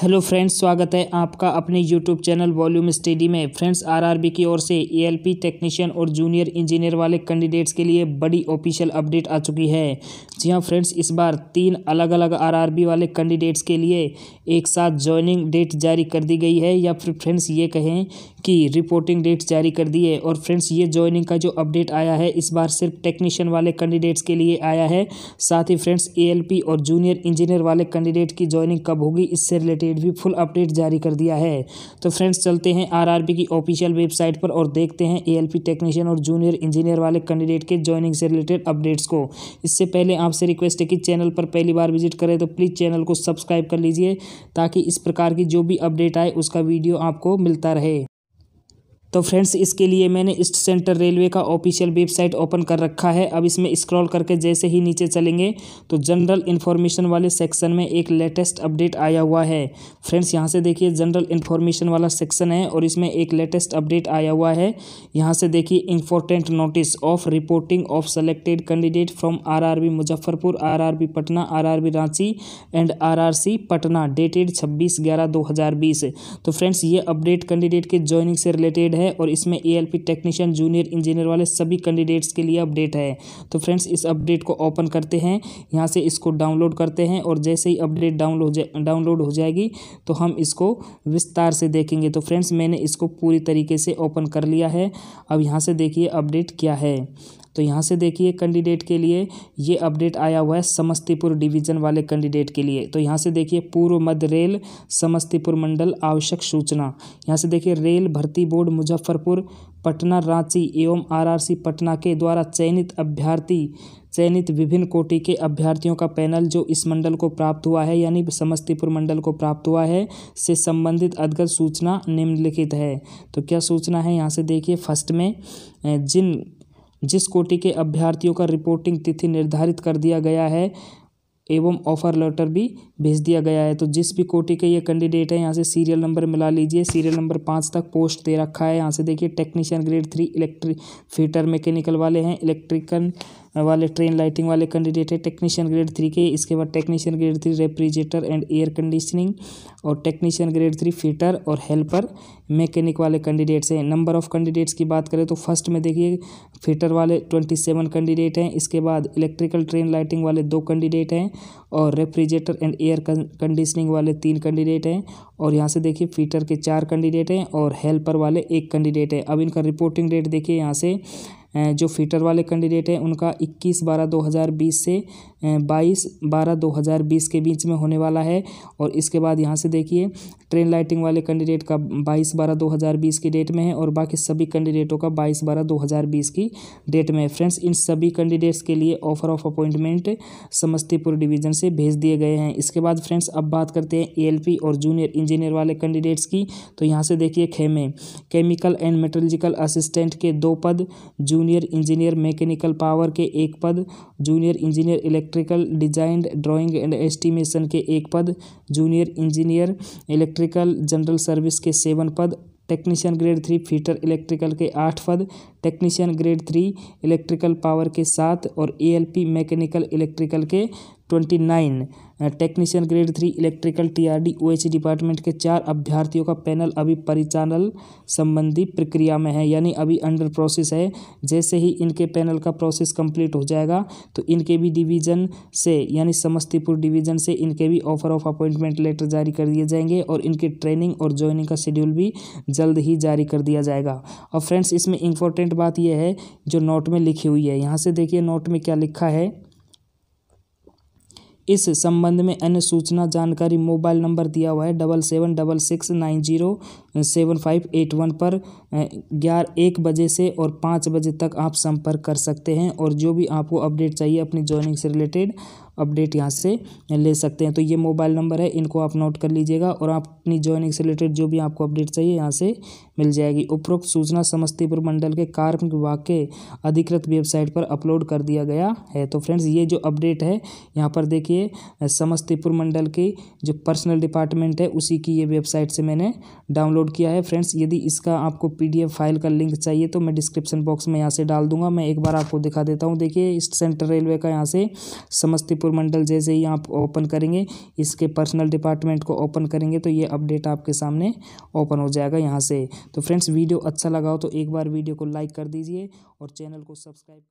hello friends स्वागत है आपका अपने यूट्यूब चैनल वॉल्यूम स्टडी में फ्रेंड्स आरआरबी की ओर से एएलपी टेक्नीशियन और जूनियर इंजीनियर वाले कैंडिडेट्स के लिए बड़ी ऑफिशियल अपडेट आ चुकी है जी हाँ फ्रेंड्स इस बार तीन अलग अलग आरआरबी वाले कैंडिडेट्स के लिए एक साथ ज्वाइनिंग डेट जारी कर दी गई है या फिर फ्रेंड्स ये कहें की रिपोर्टिंग डेट्स जारी कर दी है और फ्रेंड्स ये ज्वाइनिंग का जो अपडेट आया है इस बार सिर्फ टेक्नीशियन वाले कैंडिडेट्स के लिए आया है साथ ही फ्रेंड्स ए और जूनियर इंजीनियर वाले कैंडिडेट की ज्वाइनिंग कब होगी इससे रिलेटेड भी फुल अपडेट जारी कर दिया है तो फ्रेंड्स चलते हैं आर की ऑफिशियल वेबसाइट पर और देखते हैं ए टेक्नीशियन और जूनियर इंजीनियर वाले कैंडिडेट के ज्वाइनिंग से रिलेटेड अपडेट्स को इससे पहले आपसे रिक्वेस्ट है कि चैनल पर पहली बार विजिट करें तो प्लीज़ चैनल को सब्सक्राइब कर लीजिए ताकि इस प्रकार की जो भी अपडेट आए उसका वीडियो आपको मिलता रहे तो फ्रेंड्स इसके लिए मैंने ईस्ट सेंटर रेलवे का ऑफिशियल वेबसाइट ओपन कर रखा है अब इसमें स्क्रॉल करके जैसे ही नीचे चलेंगे तो जनरल इन्फॉर्मेशन वाले सेक्शन में एक लेटेस्ट अपडेट आया हुआ है फ्रेंड्स यहाँ से देखिए जनरल इन्फॉर्मेशन वाला सेक्शन है और इसमें एक लेटेस्ट अपडेट आया हुआ है यहाँ से देखिए important notice of reporting of selected candidate from B Muzaffarpur B Patna B Ranchi and C Patna dated छब्बीस ग्यारह बीस तो फ्रेंड्स ये अपडेट कैंडिडेट के ज्वाइनिंग से रिलेटेड है है और इसमें ए टेक्नीशियन जूनियर इंजीनियर वाले सभी कैंडिडेट्स के लिए अपडेट है तो फ्रेंड्स इस अपडेट को ओपन करते हैं यहाँ से इसको डाउनलोड करते हैं और जैसे ही अपडेट डाउनलोड हो डाउनलोड हो जाएगी तो हम इसको विस्तार से देखेंगे तो फ्रेंड्स मैंने इसको पूरी तरीके से ओपन कर लिया है अब यहाँ से देखिए अपडेट क्या है तो यहाँ से देखिए कैंडिडेट के लिए ये अपडेट आया हुआ है समस्तीपुर डिवीजन वाले कैंडिडेट के लिए तो यहाँ से देखिए पूर्व मध्य रेल समस्तीपुर मंडल आवश्यक सूचना यहाँ से देखिए रेल भर्ती बोर्ड मुजफ्फरपुर पटना रांची एवं आरआरसी पटना के द्वारा चयनित अभ्यर्थी चयनित विभिन्न कोटि के अभ्यर्थियों का पैनल जो इस मंडल को प्राप्त हुआ है यानी समस्तीपुर मंडल को प्राप्त हुआ है से संबंधित अदगत सूचना निम्नलिखित है तो क्या सूचना है यहाँ से देखिए फर्स्ट में जिन जिस कोटि के अभ्यर्थियों का रिपोर्टिंग तिथि निर्धारित कर दिया गया है एवं ऑफर लेटर भी भेज दिया गया है तो जिस भी कोटी के ये कैंडिडेट है यहाँ से सीरियल नंबर मिला लीजिए सीरियल नंबर पाँच तक पोस्ट दे रखा है यहाँ से देखिए technician grade three electric fitter mechanical वाले हैं इलेक्ट्रिकल वाले ट्रेन लाइटिंग वाले कैंडिडेट है टेक्नीशियन ग्रेड थ्री के इसके बाद technician grade three refrigerator and air conditioning और टेक्नीशियन ग्रेड थ्री फीटर और हेल्पर मैकेनिक वाले कैंडिडेट्स हैं नंबर ऑफ कैंडिडेट्स की बात करें तो फर्स्ट में देखिए फिटर वाले ट्वेंटी सेवन कैंडिडेट हैं इसके बाद इलेक्ट्रिकल ट्रेन लाइटिंग वाले दो कैंडिडेट हैं और रेफ्रिजरेटर एंड एयर कंडीशनिंग वाले तीन कैंडिडेट हैं और यहाँ से देखिए फीटर के चार कैंडिडेट हैं और हेल्पर वाले एक कैंडिडेट है अब इनका रिपोर्टिंग डेट देखिए यहाँ से जो फिटर वाले कैंडिडेट हैं उनका इक्कीस बारह दो हज़ार बीस से बाईस बारह दो हज़ार बीस के बीच में होने वाला है और इसके बाद यहाँ से देखिए ट्रेन लाइटिंग वाले कैंडिडेट का बाईस बारह दो हज़ार बीस की डेट में है और बाकी सभी कैंडिडेटों का बाईस बारह दो हज़ार बीस की डेट में है फ्रेंड्स इन सभी कैंडिडेट्स के लिए offer of appointment Samastipur division से भेज दिए गए हैं इसके बाद फ्रेंड्स अब बात करते हैं ए और जूनियर इंजीनियर वाले कैंडिडेट्स की तो यहाँ से देखिए खेमे केमिकल एंड मेटोलॉजिकल असिस्टेंट के दो पद June junior engineer mechanical power के एक पद junior engineer electrical design drawing and estimation के एक पद junior engineer electrical general service के सेवन पद technician grade three fitter electrical के आठ पद technician grade three electrical power के सात और एएलपी मैकेनिकल इलेक्ट्रिकल के twenty nine technician grade three electrical TRD OHE department के चार अभ्यर्थियों का पैनल अभी परिचालन संबंधी प्रक्रिया में है यानी अभी अंडर प्रोसेस है जैसे ही इनके पैनल का प्रोसेस कंप्लीट हो जाएगा तो इनके भी डिवीजन से यानी समस्तीपुर डिवीजन से इनके भी ऑफर ऑफ अपॉइंटमेंट लेटर जारी कर दिए जाएंगे और इनके ट्रेनिंग और ज्वाइनिंग का शेड्यूल भी जल्द ही जारी कर दिया जाएगा और फ्रेंड्स इसमें इंपॉर्टेंट बात यह है जो नोट में लिखी हुई है यहाँ से देखिए नोट में क्या लिखा है इस संबंध में अन्य सूचना जानकारी मोबाइल नंबर दिया हुआ है double seven double six nine zero seven five eight one पर ग्यारह एक बजे से और पाँच बजे तक आप संपर्क कर सकते हैं और जो भी आपको अपडेट चाहिए अपनी जॉइनिंग से रिलेटेड अपडेट यहाँ से ले सकते हैं तो ये मोबाइल नंबर है इनको आप नोट कर लीजिएगा और आप अपनी ज्वाइनिंग से रिलेटेड जो भी आपको अपडेट चाहिए यहाँ से मिल जाएगी उपरोक्त सूचना समस्तीपुर मंडल के कार्मिक विभाग के अधिकृत वेबसाइट पर अपलोड कर दिया गया है तो फ्रेंड्स ये जो अपडेट है यहाँ पर देखिए समस्तीपुर मंडल की जो पर्सनल डिपार्टमेंट है उसी की ये वेबसाइट से मैंने डाउनलोड किया है फ्रेंड्स यदि इसका आपको पी फाइल का लिंक चाहिए तो मैं डिस्क्रिप्शन बॉक्स में यहाँ से डाल दूंगा मैं एक बार आपको दिखा देता हूँ देखिए इस सेंट्रल रेलवे का यहाँ से समस्तीपुर जयपुर मंडल जैसे ही आप ओपन करेंगे इसके पर्सनल डिपार्टमेंट को ओपन करेंगे तो ये अपडेट आपके सामने ओपन हो जाएगा यहाँ से तो फ्रेंड्स वीडियो अच्छा लगा हो तो एक बार वीडियो को लाइक कर दीजिए और चैनल को सब्सक्राइब